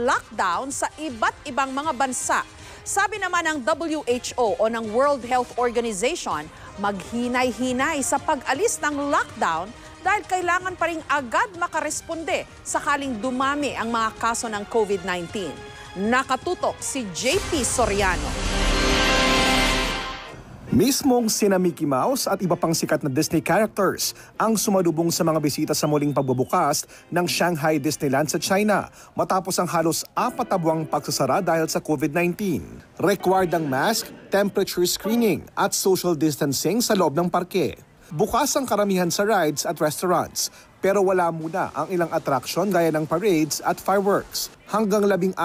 lockdown sa iba't ibang mga bansa. Sabi naman ng WHO o ng World Health Organization, maghinay-hinay sa pag-alis ng lockdown dahil kailangan pa rin agad makaresponde sakaling dumami ang mga kaso ng COVID-19. Nakatutok si JP Soriano. Mismong sina Mickey Mouse at iba pang sikat na Disney characters ang sumadubong sa mga bisita sa muling pagbubukas ng Shanghai Disneyland sa China matapos ang halos apat na buwang pagsasara dahil sa COVID-19. Required ang mask, temperature screening at social distancing sa loob ng parke. Bukas ang karamihan sa rides at restaurants, pero wala muna ang ilang atraksyon gaya ng parades at fireworks. Hanggang 16,000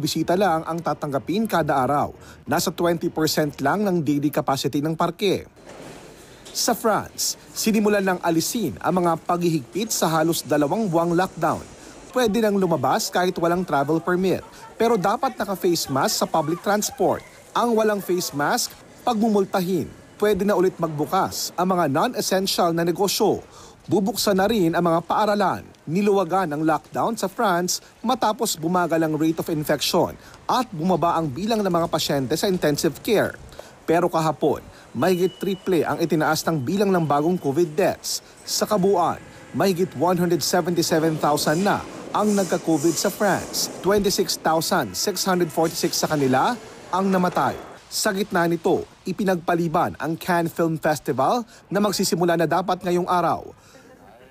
bisita lang ang tatanggapin kada araw. Nasa 20% lang ng daily capacity ng parke. Sa France, sinimulan ng alisin ang mga paghihigpit sa halos dalawang buwang lockdown. Pwede nang lumabas kahit walang travel permit, pero dapat naka-face mask sa public transport. Ang walang face mask, pagmumultahin pwede na ulit magbukas ang mga non-essential na negosyo. Bubuksan na rin ang mga paaralan. Niluwagan ang lockdown sa France matapos bumagal ang rate of infection at bumaba ang bilang ng mga pasyente sa intensive care. Pero kahapon, mahigit triple ang itinaas ng bilang ng bagong COVID deaths. Sa kabuuan, mahigit 177,000 na ang nagka-COVID sa France, 26,646 sa kanila ang namatay. Sa gitna nito, ipinagpaliban ang Cannes Film Festival na magsisimula na dapat ngayong araw.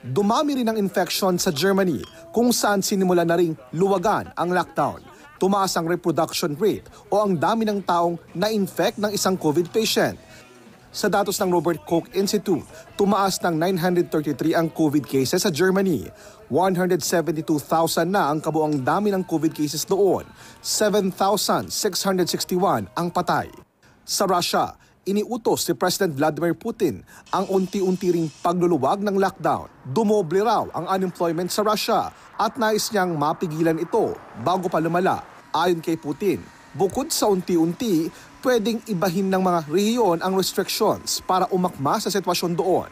Dumami rin ang infection sa Germany kung saan sinimula na ring luwagan ang lockdown. Tumaas ang reproduction rate o ang dami ng taong na-infect ng isang COVID patient. Sa datos ng Robert Koch Institute, tumaas ng 933 ang COVID cases sa Germany. 172,000 na ang kabuang dami ng COVID cases doon. 7,661 ang patay. Sa Russia, iniutos si President Vladimir Putin ang unti-unti ring pagluluwag ng lockdown. Dumoble raw ang unemployment sa Russia at nais niyang mapigilan ito bago pa lumala ayon kay Putin. Bukod sa unti-unti, pwedeng ibahin ng mga rehiyon ang restrictions para umakma sa sitwasyon doon.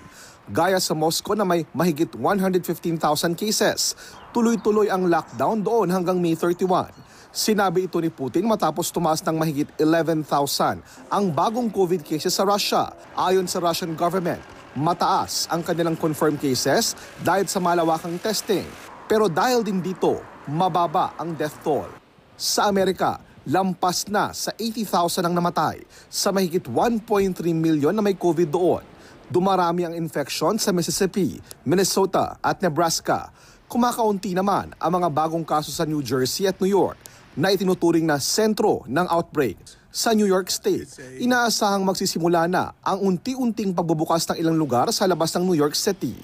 Gaya sa Moscow na may mahigit 115,000 cases, tuloy-tuloy ang lockdown doon hanggang May 31. Sinabi ito ni Putin matapos tumaas ng mahigit 11,000 ang bagong COVID cases sa Russia. Ayon sa Russian government, mataas ang kanilang confirmed cases dahil sa malawakang testing. Pero dahil din dito, mababa ang death toll. Sa Amerika, lampas na sa 80,000 ang namatay sa mahigit 1.3 milyon na may COVID doon. Dumarami ang infeksyon sa Mississippi, Minnesota at Nebraska. Kumakaunti naman ang mga bagong kaso sa New Jersey at New York na itinuturing na sentro ng outbreak. Sa New York State, inaasahang magsisimula na ang unti-unting pagbubukas ng ilang lugar sa labas ng New York City.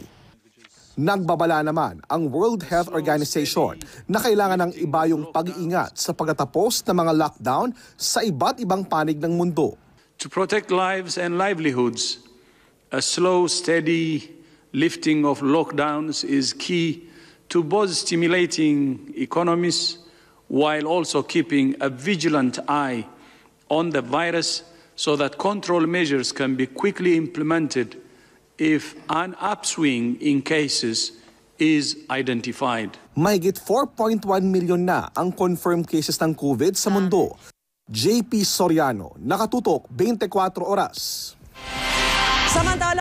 Nagbabala naman ang World Health Organization na kailangan ng iba yung pag-iingat sa pagtatapos ng mga lockdown sa iba't ibang panig ng mundo. To protect lives and livelihoods, a slow, steady lifting of lockdowns is key to both stimulating economies while also keeping a vigilant eye on the virus so that control measures can be quickly implemented if an upswing in cases is identified. Mahigit 4.1 million na ang confirmed cases ng COVID sa mundo. JP Soriano, nakatutok 24 oras. Samantala,